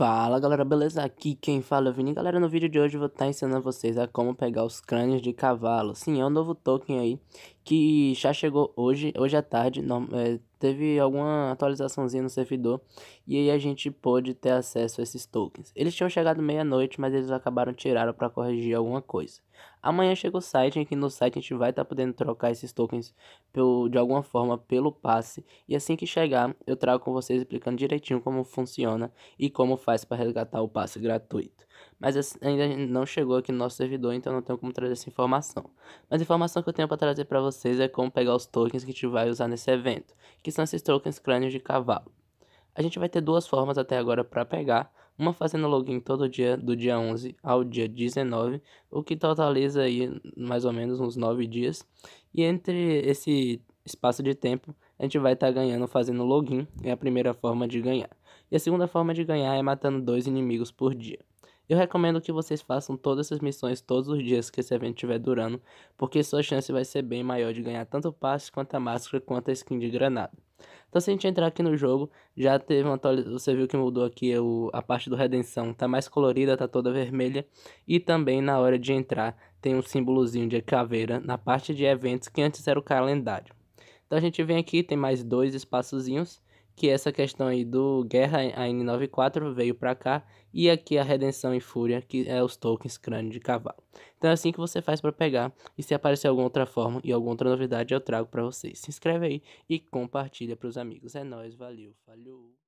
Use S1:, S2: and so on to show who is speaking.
S1: Fala galera, beleza? Aqui quem fala é o Vini. Galera, no vídeo de hoje eu vou estar tá ensinando vocês a como pegar os crânios de cavalo. Sim, é um novo token aí que já chegou hoje, hoje à tarde, no, é, teve alguma atualizaçãozinha no servidor e aí a gente pôde ter acesso a esses tokens. Eles tinham chegado meia-noite, mas eles acabaram tiraram para corrigir alguma coisa. Amanhã chega o site em que no site a gente vai estar tá podendo trocar esses tokens pelo, de alguma forma pelo passe e assim que chegar eu trago com vocês explicando direitinho como funciona e como faz para resgatar o passe gratuito mas ainda não chegou aqui no nosso servidor, então não tenho como trazer essa informação. Mas a informação que eu tenho para trazer para vocês é como pegar os tokens que a gente vai usar nesse evento, que são esses tokens crânios de cavalo. A gente vai ter duas formas até agora para pegar, uma fazendo login todo dia do dia 11 ao dia 19, o que totaliza aí mais ou menos uns 9 dias. E entre esse espaço de tempo, a gente vai estar tá ganhando fazendo login, é a primeira forma de ganhar. E a segunda forma de ganhar é matando dois inimigos por dia. Eu recomendo que vocês façam todas essas missões todos os dias que esse evento estiver durando, porque sua chance vai ser bem maior de ganhar tanto o passe quanto a máscara quanto a skin de granada. Então se a gente entrar aqui no jogo, já teve uma atualização, você viu que mudou aqui o, a parte do Redenção, tá mais colorida, tá toda vermelha. E também na hora de entrar tem um símbolozinho de caveira na parte de eventos que antes era o calendário. Então a gente vem aqui, tem mais dois espaçozinhos que essa questão aí do Guerra a N94 veio para cá e aqui a Redenção e Fúria, que é os tokens crânio de cavalo. Então é assim que você faz para pegar e se aparecer alguma outra forma e alguma outra novidade eu trago para vocês. Se inscreve aí e compartilha para os amigos. É nós, valeu, falou.